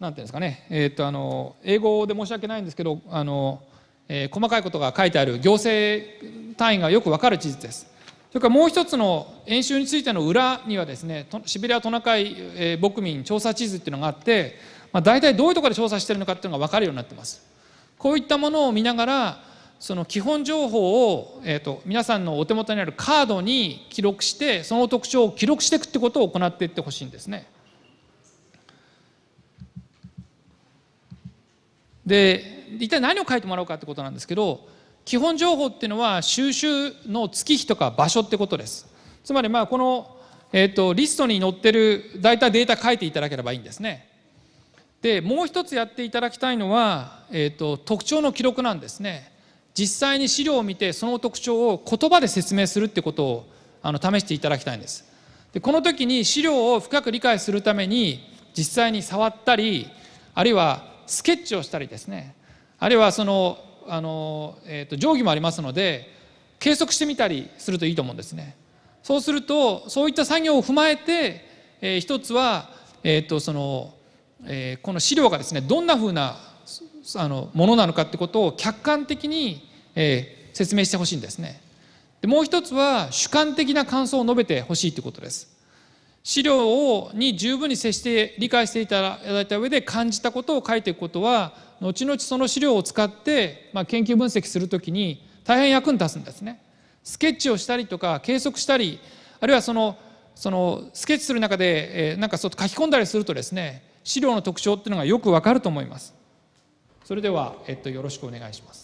なんていうんですかね、えっとあの英語で申し訳ないんですけどあのえー、細かいことが書いてある行政単位がよくわかる地図です。それからもう一つの演習についての裏にはですねシベリアトナカイ、えー、牧民調査地図っていうのがあって、まあ、大体どういうところで調査してるのかっていうのが分かるようになってます。こういったものを見ながらその基本情報を、えーと、と皆さんのお手元にあるカードに記録してその特徴を記録していくってことを行っていってほしいんですね。で一体何を書いてもらおうかってことなんですけど基本情報っていうのは収集の月日とか場所ってことですつまりまあこの、えーと、リストに載ってる大体データ書いていただければいいんですねでもう一つやっていただきたいのは、えーと特徴の記録なんですね実際に資料を見てその特徴を言葉で説明するってことをあの試していただきたいんですでこの時に資料を深く理解するために実際に触ったりあるいはスケッチをしたりですねあるいはそのあの、えーと、定規もありますので計測してみたりするといいと思うんですね。そうするとそういった作業を踏まえて、えー、一つは、えーとそのえー、この資料がですねどんなふうなあのものなのかってことを客観的に、えー、説明してほしいんですね。でもう一つは主観的な感想を述べてほしいってことです。資料をに十分に接して理解していただいた上で感じたことを書いていくことは後々その資料を使って、まあ、研究分析するときに大変役に立つんですね。スケッチをしたりとか計測したりあるいはそのそのスケッチする中で、えー、なんかそう書き込んだりするとですね資料の特徴っていうのがよくわかると思います。それでは、えっと、よろしくお願いします。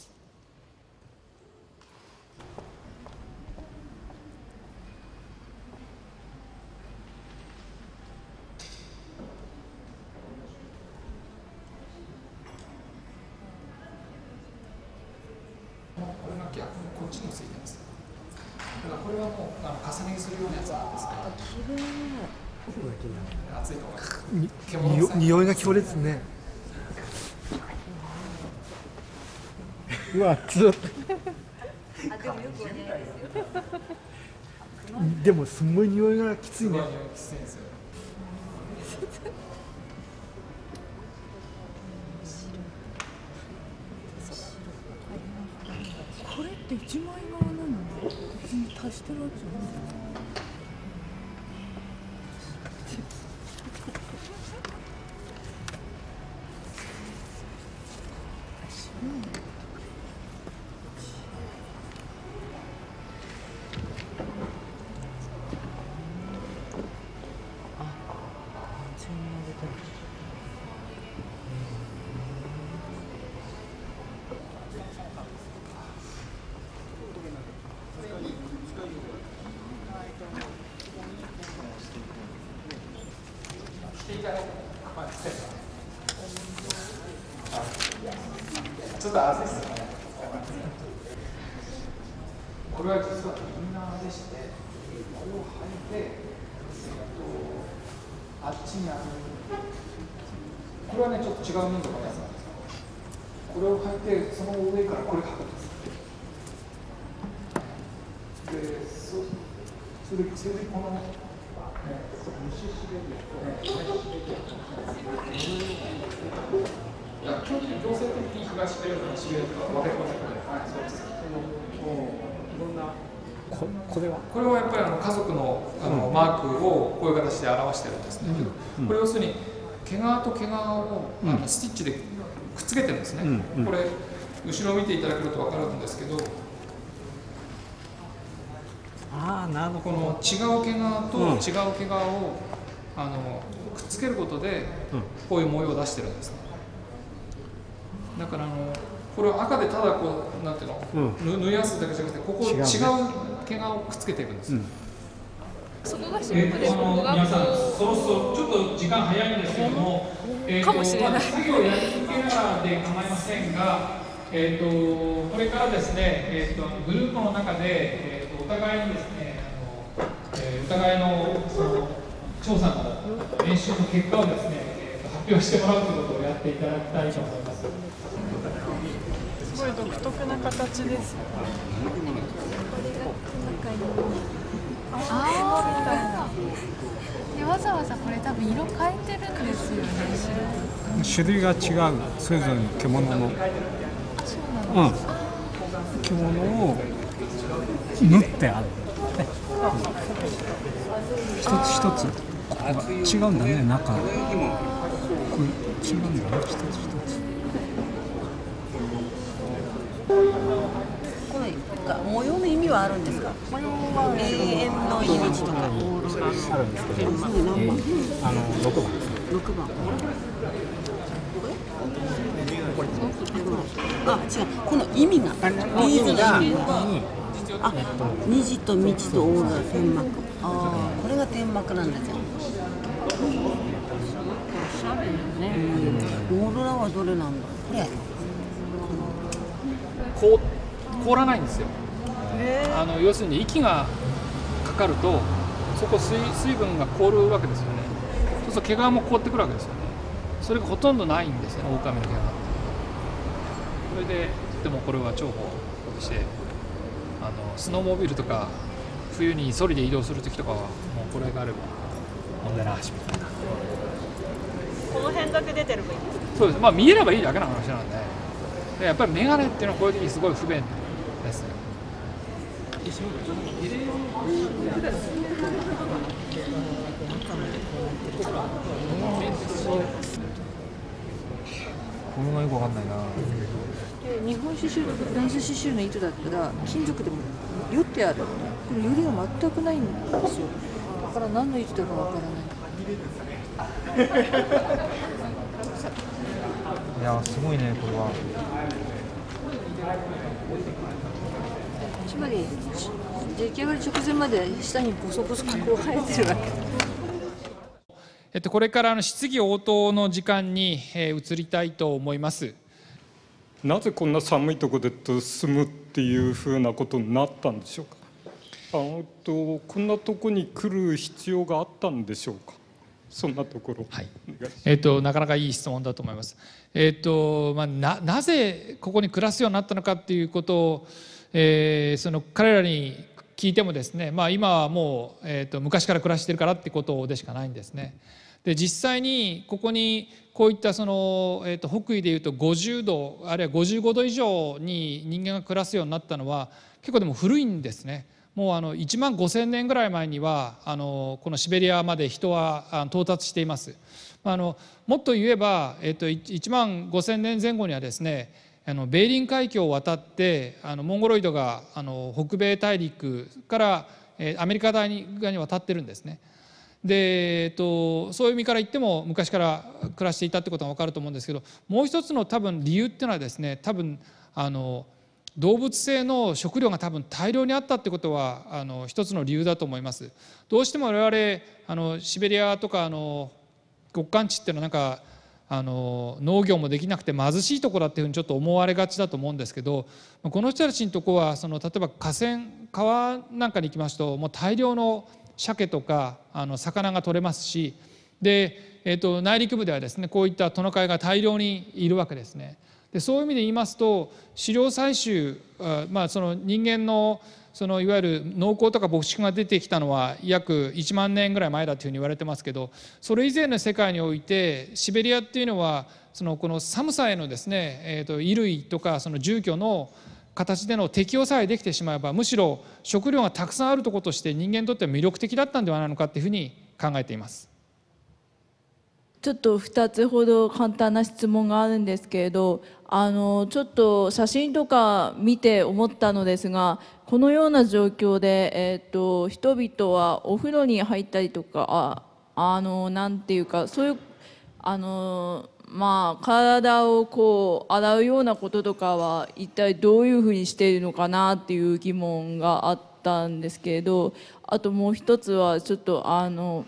重ねするようなやつなんです暑いと思います匂いが強烈ねうわでもすごい匂いがきついね。これって一枚。足してるわけじゃないあっちにあるこれはねちょっと違う民族のやつなんですけどこれを履いてその上からこれ履くんですでそれでそれでこの、ね、虫しべると、ね、虫しべると。いや、基本的に行政的に東分かりますね。はい、そうです。ここれはこれはやっぱりあの家族のあの、マークをこういう形で表してるんですね、うん、これ要するに毛皮と毛皮をあのスティッチでくっつけてるんですね、うん、これ後ろを見ていただけると分かるんですけどあなるほどこの違う毛皮と違う毛皮を、あのくっつけることでこういう模様を出してるんですねだからあのこれを赤でただこうなんていうの、縫い合わせだけじゃなくてここ違う毛皮くっつけていくんです、うんそこが白くで、ここが皆さん、そろそろちょっと時間早いんですけども、えー、かもしれない、作業やり続けなで構いませんが、えと、これからですね、えーと、グループの中で、えーと、お互いにですねあの、えー、お互いのその調査の練習の結果をですね、えー、発表してもらうということをやっていただきたいと思います。すごい独特な形ですね。たいなああでわざわざこれ多分色変えてるんですよね種類が違うそれぞれの獣の、はそうなんですか、うん、着を縫ってある、ね、一つ一つここが違うんだね中これ違うんだね一つ一つこ模様のイメはあるんですか永遠の入とかあるんですけど、あの番番あ違うこの意味ががあ虹と道とオーロラ天幕ああこれが天幕なんだじゃんオーロラはどれなんだこれ凍らないんですよあの要するに息がかかるとそこ水水分が凍るわけですよねそうすると毛皮も凍ってくるわけですよねそれがほとんどないんですねオオカミの毛皮ってそれででもこれは重宝してあのスノーモービルとか冬にソリで移動する時とかはもうこれがあれば問題なしみたいなこの辺だけ出てればいいんですかそうですまあ見えればいいだけの話なんでやっぱり眼鏡っていうのはこういう時すごい不便ですねこれがよくわかんないな日本刺繍とフランス刺繍の糸だったら金属でもよってあるこのよりが全くないんですよだから何の糸だかわからない いやすごいねこれは。つまり出来上がる直前まで下にボソボソがこう生えてるわけ。えっと、これからの質疑応答の時間に、え移りたいと思います。なぜこんな寒いところで住むっていうふうなことになったんでしょうか。あのとこんなとこに来る必要があったんでしょうか。そんなところ。はい。えっ、となかなかいい質問だと思います。えっ、とまあななぜここに暮らすようになったのかっていうことを。えー、その彼らに聞いてもですね、まあ、今はもう、えーと、昔から暮らしてるからってことでしかないんですね。で実際にここにこういったその、えーと、北緯でいうと50度あるいは55度以上に人間が暮らすようになったのは結構でも古いんですね。もうあの1万5,000年ぐらい前にはあのこのシベリアまで人は到達しています。あのもっと言えば、えっと、1万5,000年前後にはですねあのベーリン海峡を渡ってあのモンゴロイドがあの北米大陸から、えアメリカ側に渡ってるんですね。でえっと、そういう意味から言っても昔から暮らしていたってことが分かると思うんですけどもう一つの多分理由っていうのはですね多分あの動物性の食料が多分大量にあったってことはあの一つの理由だと思います。どうしても我々あのシベリアとかあの極寒地っていうのはなんかあの農業もできなくて貧しいところだっていうふうにちょっと思われがちだと思うんですけどこの人たちのとこはその例えば河川川なんかに行きますともう大量の鮭とかあの魚が取れますしで、えー、と内陸部ではですねこういったトナカイが大量にいるわけですね。でそういう意味で言いますと狩猟採集、まあ、その人間のそのいわゆる農耕とか牧畜が出てきたのは約1万年ぐらい前だというふうに言われてますけどそれ以前の世界においてシベリアっていうのはそのこの寒さへのですね、えー、と衣類とかその住居の形での適応さえできてしまえばむしろ食料がたくさんあるとことして人間にとっては魅力的だったんではないのかっていうふうに考えています。ちょっと2つほど簡単な質問があるんですけれどあのちょっと写真とか見て思ったのですがこのような状況で、えーと、と人々はお風呂に入ったりとかああのなんていうかそういうあのまあ体をこう洗うようなこととかは一体どういうふうにしているのかなっていう疑問があったんですけれどあともう一つはちょっとあの。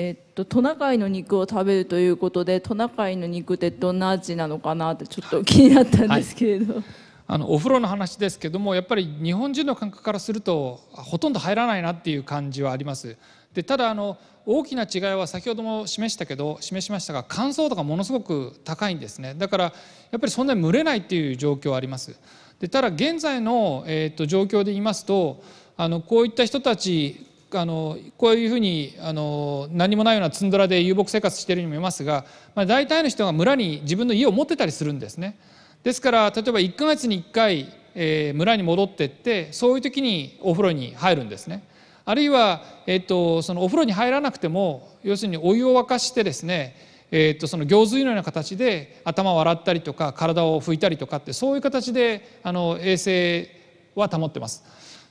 えっと、トナカイの肉を食べるということでトナカイの肉ってどんな味なのかなってちょっと気になったんですけれど、はい、あのお風呂の話ですけどもやっぱり日本人の感覚からするとほとんど入らないなっていう感じはあります。でただあの大きな違いは先ほども示したけど示しましたが乾燥度がものすごく高いんですねだからやっぱりそんなに蒸れないっていう状況はあります。でただ現在の、えー、と状況で言いますとあのこういった人たちあのこういうふうにあの何もないようなツンドラで遊牧生活している人もいますが、まあ、大体の人が村に自分の家を持ってたりするんですね。ですから例えば1ヶ月に1回、えー、村に戻ってってそういう時にお風呂に入るんですね。あるいは、えーと、そのお風呂に入らなくても要するにお湯を沸かしてですね、えーとその行水のような形で頭を洗ったりとか体を拭いたりとかってそういう形であの衛生は保ってます。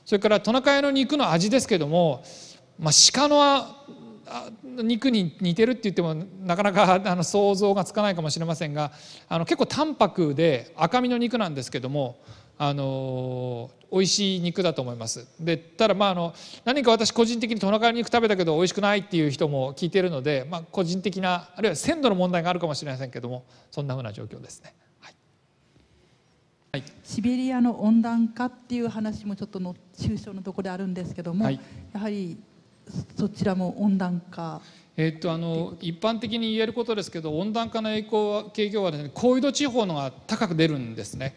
それからトナカイの肉の味ですけども、まあ、鹿の肉に似てるって言ってもなかなかあの想像がつかないかもしれませんがあの結構淡白で赤身の肉なんですけどもあの美味しい肉だと思いますでただまああの何か私個人的にトナカイの肉食べたけど美味しくないっていう人も聞いてるので、まあ、個人的なあるいは鮮度の問題があるかもしれませんけどもそんなふうな状況ですね。はい、シベリアの温暖化っていう話もちょっとの抽象のところであるんですけども、はい、やはりそちらも温暖化えっとあの一般的に言えることですけど温暖化の影響は影響はですね高緯度地方のが高く出るんですね。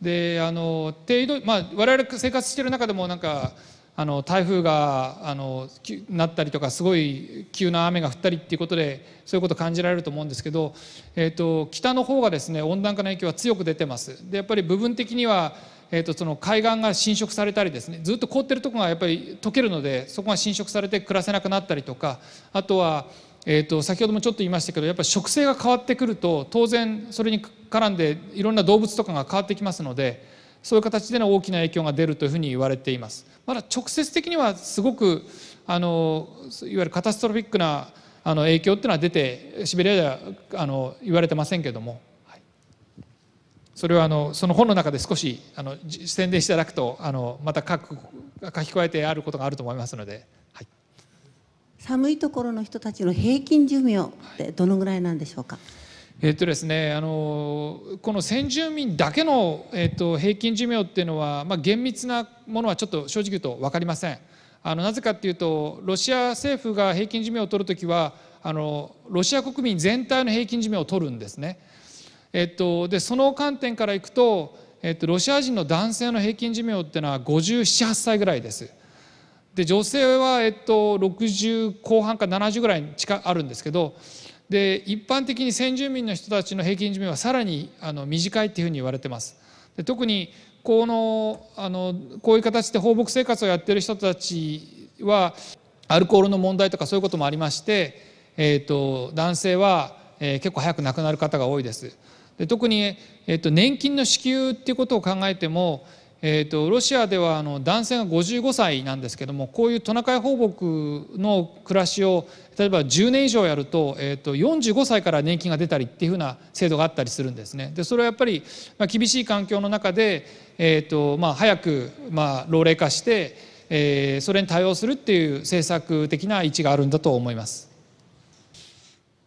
であの低緯度まあ我々生活している中でもなんかあの台風があのなったりとかすごい急な雨が降ったりっていうことでそういうこと感じられると思うんですけど、えーと、北の方がですね温暖化の影響は強く出てます。でやっぱり部分的にはえー、とその海岸が侵食されたりですねずっと凍ってるとこがやっぱり溶けるのでそこが侵食されて暮らせなくなったりとかあとは、えー、と先ほどもちょっと言いましたけどやっぱり植生が変わってくると当然それに絡んでいろんな動物とかが変わってきますので。そういう形での大きな影響が出るというふうに言われていますまだ直接的にはすごくあのいわゆるカタストロフィックなあの影響っていうのは出てシベリアではあの言われてませんけども、はい、それはあのその本の中で少しあの宣伝していただくとあのまた書く書き加えてあることがあると思いますので、はい、寒いところの人たちの平均寿命ってどのぐらいなんでしょうか、はいえっとですね、あのこの先住民だけの、えっと、平均寿命っていうのは、まあ、厳密なものはちょっと正直言うと分かりません。あのなぜかっていうとロシア政府が平均寿命を取るときはあのロシア国民全体の平均寿命を取るんですね。えっと、でその観点からいくと、えっと、ロシア人の男性の平均寿命っていうのは578歳ぐらいです。で女性は、えっと、60後半か70ぐらいに近あるんですけど。で一般的に先住民の人たちの平均寿命はさらにあの短いっていうふうに言われてます。で特にこのあのこういう形で放牧生活をやってる人たちはアルコールの問題とかそういうこともありまして、えーと、男性は、えー、結構早く亡くなる方が多いです。で特に、えーと、と年金の支給っていうことを考えてもえーと、ロシアではあの男性が55歳なんですけどもこういうトナカイ放牧の暮らしを例えば10年以上やると,、えーと、と45歳から年金が出たりっていうふうな制度があったりするんですね。でそれはやっぱり、まあ、厳しい環境の中で、えーとまあ、早く、まあ、老齢化して、えー、それに対応するっていう政策的な位置があるんだと思います。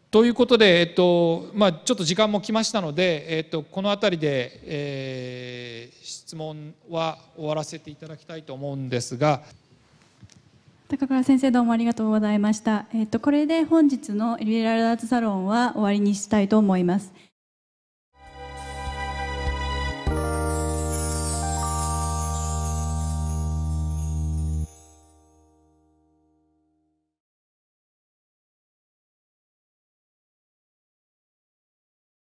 ということで、えっとまあ、ちょっと時間も来ましたので、えっと、この辺りで、えー、質問は終わらせていただきたいと思うんですが高倉先生どうもありがとうございました、えっと、これで本日のリベラルアーツサロンは終わりにしたいと思います。